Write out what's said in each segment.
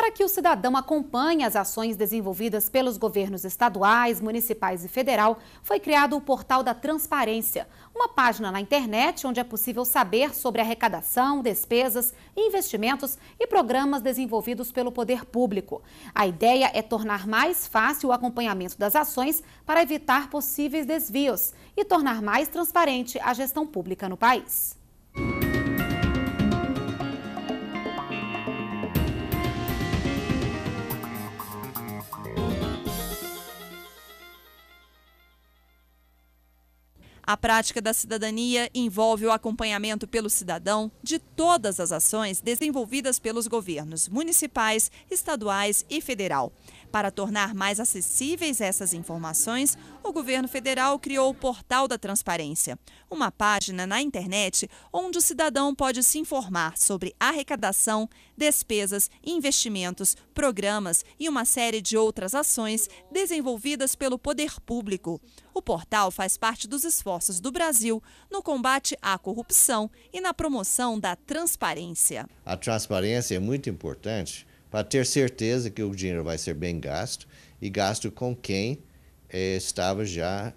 Para que o cidadão acompanhe as ações desenvolvidas pelos governos estaduais, municipais e federal, foi criado o Portal da Transparência, uma página na internet onde é possível saber sobre arrecadação, despesas, investimentos e programas desenvolvidos pelo poder público. A ideia é tornar mais fácil o acompanhamento das ações para evitar possíveis desvios e tornar mais transparente a gestão pública no país. A prática da cidadania envolve o acompanhamento pelo cidadão de todas as ações desenvolvidas pelos governos municipais, estaduais e federal. Para tornar mais acessíveis essas informações, o governo federal criou o Portal da Transparência, uma página na internet onde o cidadão pode se informar sobre arrecadação, despesas, investimentos, programas e uma série de outras ações desenvolvidas pelo poder público. O portal faz parte dos esforços do Brasil no combate à corrupção e na promoção da transparência. A transparência é muito importante para ter certeza que o dinheiro vai ser bem gasto e gasto com quem é, estava já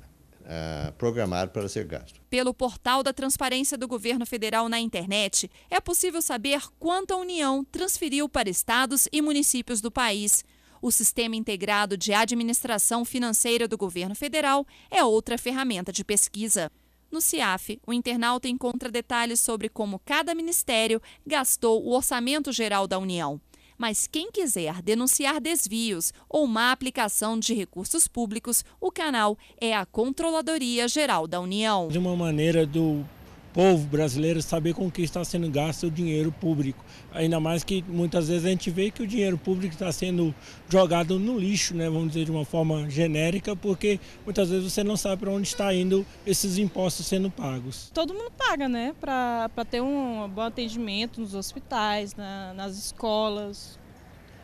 Uh, programado para ser gasto. Pelo portal da transparência do governo federal na internet, é possível saber quanto a União transferiu para estados e municípios do país. O Sistema Integrado de Administração Financeira do Governo Federal é outra ferramenta de pesquisa. No CIAF, o internauta encontra detalhes sobre como cada ministério gastou o orçamento geral da União. Mas quem quiser denunciar desvios ou má aplicação de recursos públicos, o canal é a Controladoria Geral da União. De uma maneira do povo brasileiro saber com que está sendo gasto o dinheiro público. Ainda mais que muitas vezes a gente vê que o dinheiro público está sendo jogado no lixo, né, vamos dizer de uma forma genérica, porque muitas vezes você não sabe para onde está indo esses impostos sendo pagos. Todo mundo paga, né, para ter um bom atendimento nos hospitais, na, nas escolas.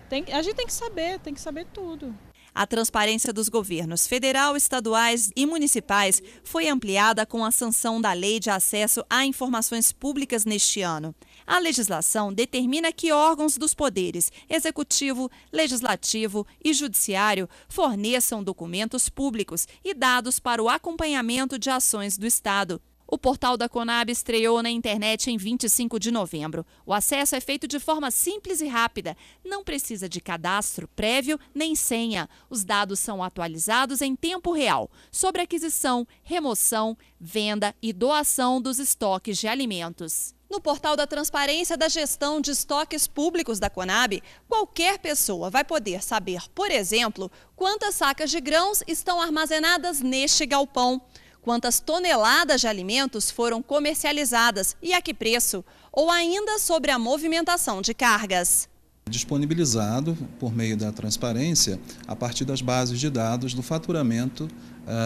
Tem, a gente tem que saber, tem que saber tudo. A transparência dos governos federal, estaduais e municipais foi ampliada com a sanção da Lei de Acesso a Informações Públicas neste ano. A legislação determina que órgãos dos poderes executivo, legislativo e judiciário forneçam documentos públicos e dados para o acompanhamento de ações do Estado. O portal da Conab estreou na internet em 25 de novembro. O acesso é feito de forma simples e rápida. Não precisa de cadastro prévio nem senha. Os dados são atualizados em tempo real sobre aquisição, remoção, venda e doação dos estoques de alimentos. No portal da Transparência da Gestão de Estoques Públicos da Conab, qualquer pessoa vai poder saber, por exemplo, quantas sacas de grãos estão armazenadas neste galpão quantas toneladas de alimentos foram comercializadas e a que preço, ou ainda sobre a movimentação de cargas disponibilizado por meio da transparência a partir das bases de dados do faturamento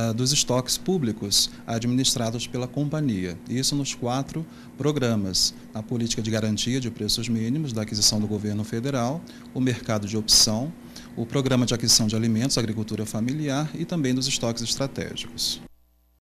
uh, dos estoques públicos administrados pela companhia. Isso nos quatro programas: a política de garantia de preços mínimos da aquisição do governo federal, o mercado de opção, o programa de aquisição de alimentos, agricultura familiar e também dos estoques estratégicos.